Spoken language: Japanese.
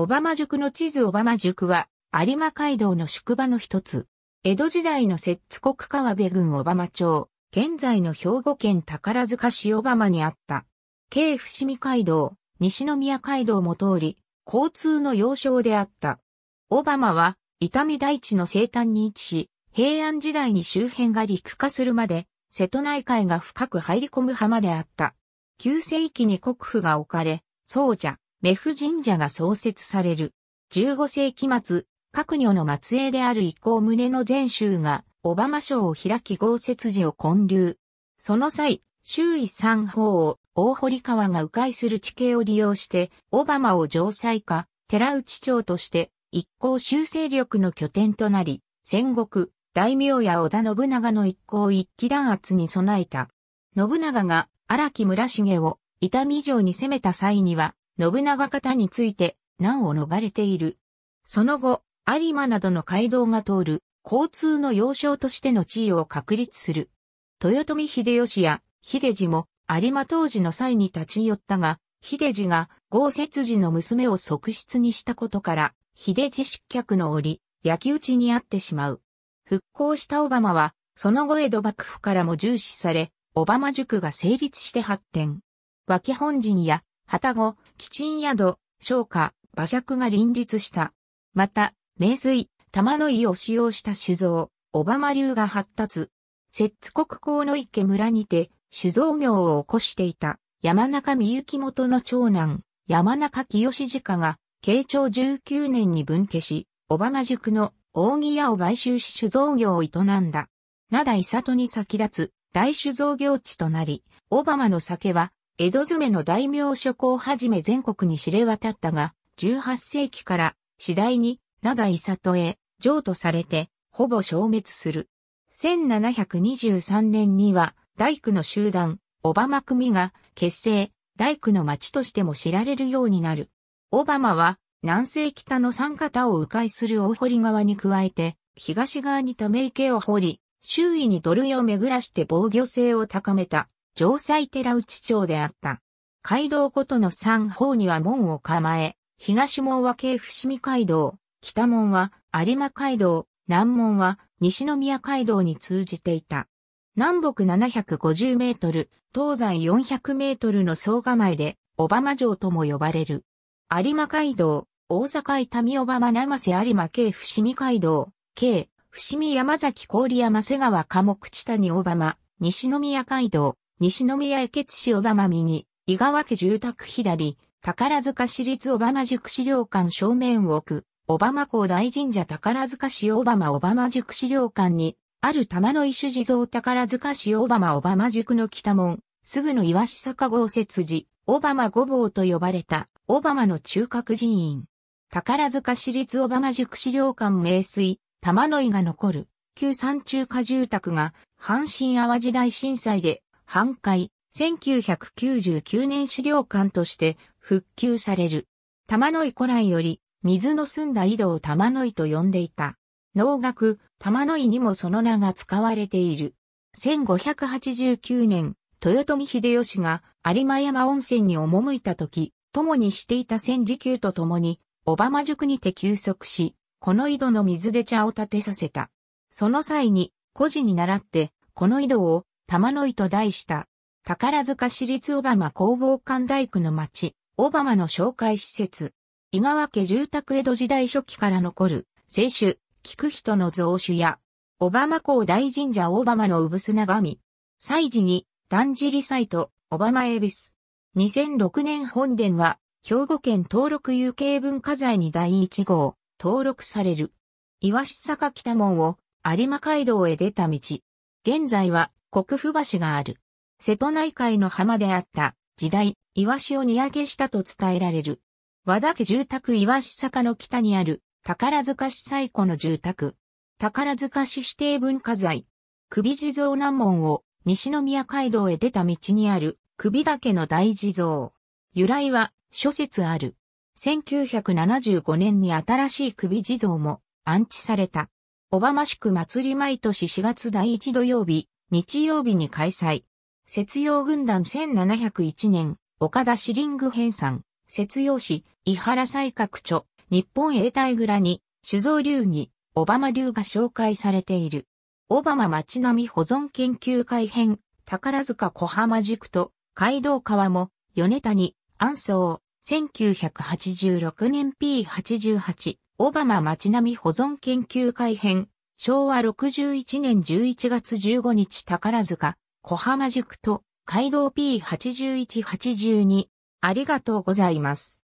オバマ塾の地図オバマ塾は、有馬街道の宿場の一つ。江戸時代の摂津国川辺郡小浜町、現在の兵庫県宝塚市小浜にあった。京伏見街道、西宮街道も通り、交通の要衝であった。オバマは、伊丹大地の西端に位置し、平安時代に周辺が陸化するまで、瀬戸内海が深く入り込む浜であった。旧世紀に国府が置かれ、宗者、メフ神社が創設される。15世紀末、各女の末裔である伊行宗の全州が、オバマ省を開き豪雪寺を建立。その際、周囲三方を大堀川が迂回する地形を利用して、オバマを城塞化、寺内町として、一行修正力の拠点となり、戦国、大名や織田信長の一行一気弾圧に備えた。信長が荒木村重を伊丹城に攻めた際には、信長方について難を逃れている。その後、有馬などの街道が通る交通の要衝としての地位を確立する。豊臣秀吉や秀次も有馬当時の際に立ち寄ったが、秀次が豪雪寺の娘を側室にしたことから、秀次失脚の折、焼き討ちにあってしまう。復興したオバマは、その後江戸幕府からも重視され、オバマ塾が成立して発展。脇本陣や旗後、基鎮宿、商家、馬尺が林立した。また、名水、玉の井を使用した酒造、小浜流が発達。摂津国公の池村にて、酒造業を起こしていた、山中美幸元の長男、山中清次家が、慶長19年に分家し、小浜塾の扇屋を買収し酒造業を営んだ。灘伊里に先立つ、大酒造業地となり、小浜の酒は、江戸詰めの大名諸侯をはじめ全国に知れ渡ったが、18世紀から次第に長い里へ譲渡されて、ほぼ消滅する。1723年には、大工の集団、オバマ組が結成、大工の町としても知られるようになる。オバマは、南西北の三方を迂回する大堀川に加えて、東側にため池を掘り、周囲に土塁を巡らして防御性を高めた。城西寺内町であった。街道ごとの三方には門を構え、東門は京伏見街道、北門は有馬街道、南門は西宮街道に通じていた。南北750メートル、東西400メートルの総構えで、小浜城とも呼ばれる。有馬街道、大阪伊丹小浜生瀬有馬京伏見街道、京、伏見山崎郡山瀬川下目地谷小浜、西宮街道、西宮駅津市小浜右、伊川家住宅左、宝塚市立小浜塾資料館正面奥、小浜港大神社宝塚市小浜小浜塾資料館に、ある玉の石地蔵宝塚市小浜小浜塾の北門、すぐの岩下坂豪雪寺、小浜五坊と呼ばれた、小浜の中核寺院。宝塚市立小浜塾資料館名水、玉の井が残る、旧山中華住宅が、阪神淡路大震災で半壊、1999年資料館として復旧される。玉の井古来より水の澄んだ井戸を玉の井と呼んでいた。農学、玉の井にもその名が使われている。1589年、豊臣秀吉が有馬山温泉に赴いた時、共にしていた千里宮と共に、小浜塾にて休息し、この井戸の水で茶を立てさせた。その際に、孤児に倣って、この井戸を玉の井と題した、宝塚市立小浜工房館大工の町、小浜の紹介施設。井川家住宅江戸時代初期から残る、清酒、聞く人の増酒や、小浜港大神社小浜の産がみ祭事に、だじりサイト、小浜恵比寿。2006年本殿は、兵庫県登録有形文化財に第1号、登録される。岩下坂北門を有馬街道へ出た道。現在は国府橋がある。瀬戸内海の浜であった時代、イワシを荷揚げしたと伝えられる。和田家住宅イワシ坂の北にある宝塚市最古の住宅。宝塚市指定文化財。首地蔵南門を西宮街道へ出た道にある首岳の大地蔵。由来は諸説ある。1975年に新しい首地蔵も安置された。小浜宿祭り毎年4月第1土曜日、日曜日に開催。節用軍団1701年、岡田シリング編纂、節用市、伊原西閣著、日本永代蔵に、酒造流儀、オバマ流が紹介されている。オバマ町並み保存研究会編、宝塚小浜塾と、街道川も、米谷、安荘、1986年 P88、オバマ町並み保存研究会編、昭和61年11月15日宝塚、小浜塾と、街道 P8182。ありがとうございます。